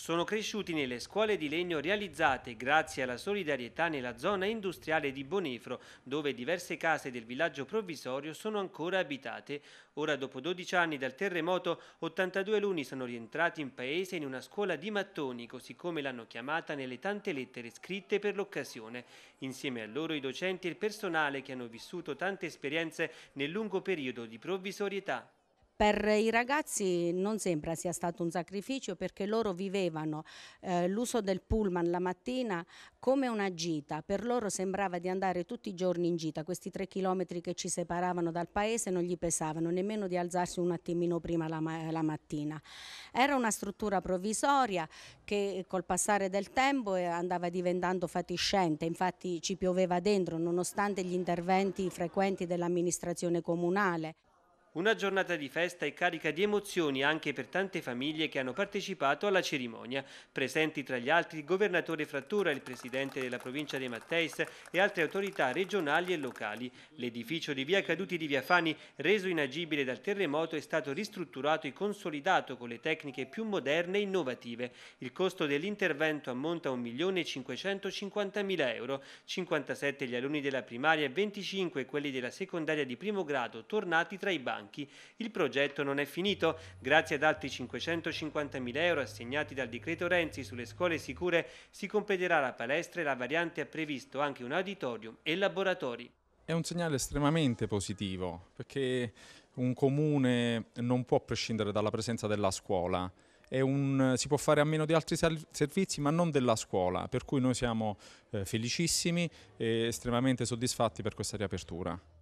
sono cresciuti nelle scuole di legno realizzate grazie alla solidarietà nella zona industriale di Bonifro, dove diverse case del villaggio provvisorio sono ancora abitate. Ora, dopo 12 anni dal terremoto, 82 alunni sono rientrati in paese in una scuola di mattoni, così come l'hanno chiamata nelle tante lettere scritte per l'occasione. Insieme a loro i docenti e il personale che hanno vissuto tante esperienze nel lungo periodo di provvisorietà. Per i ragazzi non sembra sia stato un sacrificio perché loro vivevano eh, l'uso del pullman la mattina come una gita, per loro sembrava di andare tutti i giorni in gita, questi tre chilometri che ci separavano dal paese non gli pesavano, nemmeno di alzarsi un attimino prima la, ma la mattina. Era una struttura provvisoria che col passare del tempo eh, andava diventando fatiscente, infatti ci pioveva dentro nonostante gli interventi frequenti dell'amministrazione comunale. Una giornata di festa e carica di emozioni anche per tante famiglie che hanno partecipato alla cerimonia, presenti tra gli altri il governatore Frattura, il presidente della provincia di Matteis e altre autorità regionali e locali. L'edificio di Via Caduti di Via Fani, reso inagibile dal terremoto, è stato ristrutturato e consolidato con le tecniche più moderne e innovative. Il costo dell'intervento ammonta a 1.550.000 euro, 57 gli alunni della primaria e 25 quelli della secondaria di primo grado tornati tra i banchi banchi, il progetto non è finito. Grazie ad altri 550.000 euro assegnati dal decreto Renzi sulle scuole sicure si completerà la palestra e la variante ha previsto anche un auditorium e laboratori. È un segnale estremamente positivo perché un comune non può prescindere dalla presenza della scuola. Un, si può fare a meno di altri servizi ma non della scuola, per cui noi siamo eh, felicissimi e estremamente soddisfatti per questa riapertura.